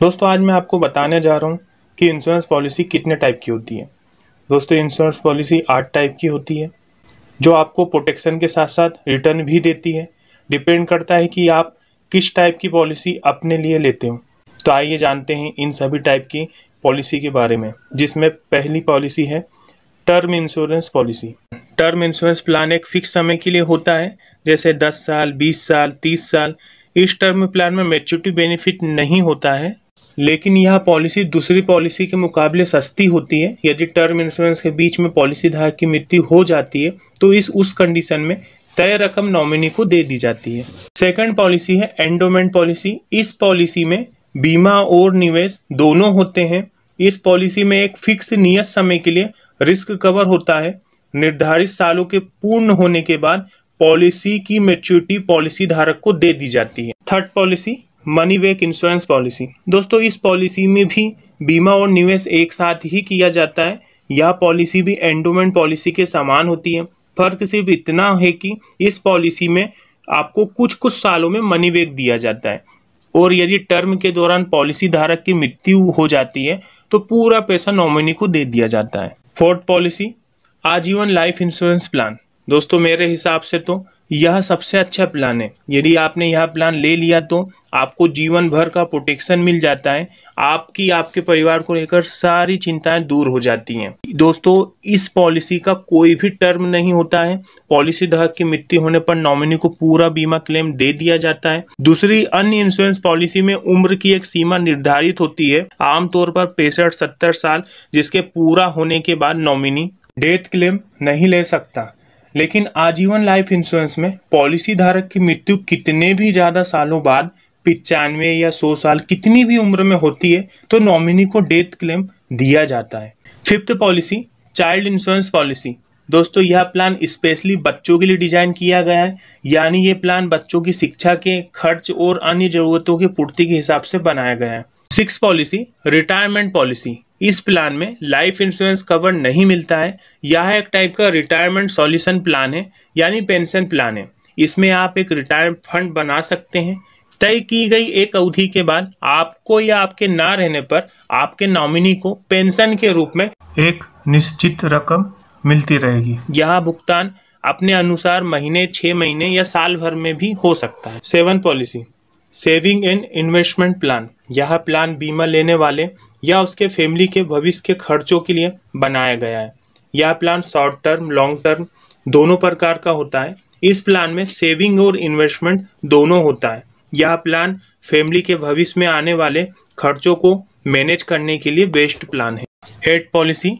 दोस्तों आज मैं आपको बताने जा रहा हूँ कि इंश्योरेंस पॉलिसी कितने टाइप की होती है दोस्तों इंश्योरेंस पॉलिसी आठ टाइप की होती है जो आपको प्रोटेक्शन के साथ साथ रिटर्न भी देती है डिपेंड करता है कि आप किस टाइप की पॉलिसी अपने लिए लेते हो तो आइए जानते हैं इन सभी टाइप की पॉलिसी के बारे में जिसमें पहली पॉलिसी है term insurance policy term insurance plan एक फिक्स समय के लिए होता है जैसे 10 साल 20 साल 30 साल इस टर्म प्लान में मेच्योरिटी बेनिफिट नहीं होता है लेकिन यह पॉलिसी दूसरी पॉलिसी के मुकाबले सस्ती होती है यदि टर्म इंश्योरेंस के बीच में पॉलिसी धारक की मृत्यु हो जाती है तो इस उस कंडीशन में तय रकम नॉमिनी को दे दी जाती है सेकंड पॉलिसी है एंडोमेंट पॉलिसी इस पॉलिसी में बीमा और निवेश दोनों होते हैं इस पॉलिसी में एक फिक्स नियत समय के लिए रिस्क कवर होता है निर्धारित सालों के पूर्ण होने के बाद पॉलिसी की मेच्योरिटी पॉलिसी धारक को दे दी जाती है third policy money back insurance policy दोस्तों इस पॉलिसी में भी बीमा और निवेश एक साथ ही किया जाता है यह पॉलिसी भी एंडोमेंट पॉलिसी के समान होती है फर्क सिर्फ इतना है कि इस पॉलिसी में आपको कुछ कुछ सालों में मनी बैक दिया जाता है और यदि टर्म के दौरान पॉलिसी धारक की मृत्यु हो जाती है तो पूरा पैसा नॉमिनी को दे दिया जाता है फोर्थ पॉलिसी आजीवन लाइफ इंश्योरेंस प्लान दोस्तों मेरे हिसाब से तो यह सबसे अच्छा प्लान है यदि आपने यह प्लान ले लिया तो आपको जीवन भर का प्रोटेक्शन मिल जाता है आपकी आपके परिवार को लेकर सारी चिंताएं दूर हो जाती हैं दोस्तों इस पॉलिसी का कोई भी टर्म नहीं होता है पॉलिसी धारक की मृत्यु होने पर नॉमिनी को पूरा बीमा क्लेम दे दिया जाता है दूसरी अन्य इंश्योरेंस पॉलिसी में उम्र की एक सीमा निर्धारित होती है आमतौर पर पैंसठ सत्तर साल जिसके पूरा होने के बाद नॉमिनी डेथ क्लेम नहीं ले सकता लेकिन आजीवन लाइफ इंश्योरेंस में पॉलिसी धारक की मृत्यु कितने भी ज़्यादा सालों बाद पिचानवे या सौ साल कितनी भी उम्र में होती है तो नॉमिनी को डेथ क्लेम दिया जाता है fifth policy child insurance policy दोस्तों यह प्लान स्पेशली बच्चों के लिए डिजाइन किया गया है यानी ये प्लान बच्चों की शिक्षा के खर्च और अन्य जरूरतों की पूर्ति के हिसाब से बनाया गया है सिक्स पॉलिसी रिटायरमेंट पॉलिसी इस प्लान में लाइफ इंश्योरेंस कवर नहीं मिलता है यह एक टाइप का रिटायरमेंट सॉल्यूशन प्लान है यानी पेंशन प्लान है इसमें आप एक रिटायरमेंट फंड बना सकते हैं तय की गई एक अवधि के बाद आपको या आपके ना रहने पर आपके नॉमिनी को पेंशन के रूप में एक निश्चित रकम मिलती रहेगी यह भुगतान अपने अनुसार महीने छः महीने या साल भर में भी हो सकता है seven policy saving and investment plan यह प्लान बीमा लेने वाले या उसके फैमिली के भविष्य के खर्चों के लिए बनाया गया है यह plan short term long term दोनों प्रकार का होता है इस प्लान में सेविंग और इन्वेस्टमेंट दोनों होता है यह प्लान फैमिली के भविष्य में आने वाले खर्चों को मैनेज करने के लिए बेस्ट प्लान है एड पॉलिसी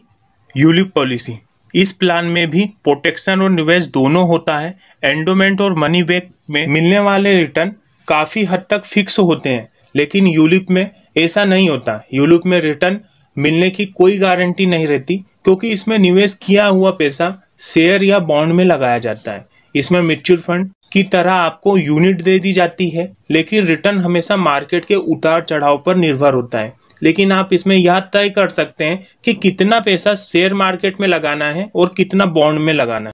यूलिप पॉलिसी इस प्लान में भी प्रोटेक्शन और निवेश दोनों होता है एंडोमेंट और मनी बैक में मिलने वाले रिटर्न काफ़ी हद तक फिक्स होते हैं लेकिन यूलिप में ऐसा नहीं होता यूलिप में रिटर्न मिलने की कोई गारंटी नहीं रहती क्योंकि इसमें निवेश किया हुआ पैसा शेयर या बॉन्ड में लगाया जाता है इसमें म्यूचुअल फंड की तरह आपको यूनिट दे दी जाती है लेकिन रिटर्न हमेशा मार्केट के उतार चढ़ाव पर निर्भर होता है लेकिन आप इसमें यह तय कर सकते हैं कि कितना पैसा शेयर मार्केट में लगाना है और कितना बॉन्ड में लगाना है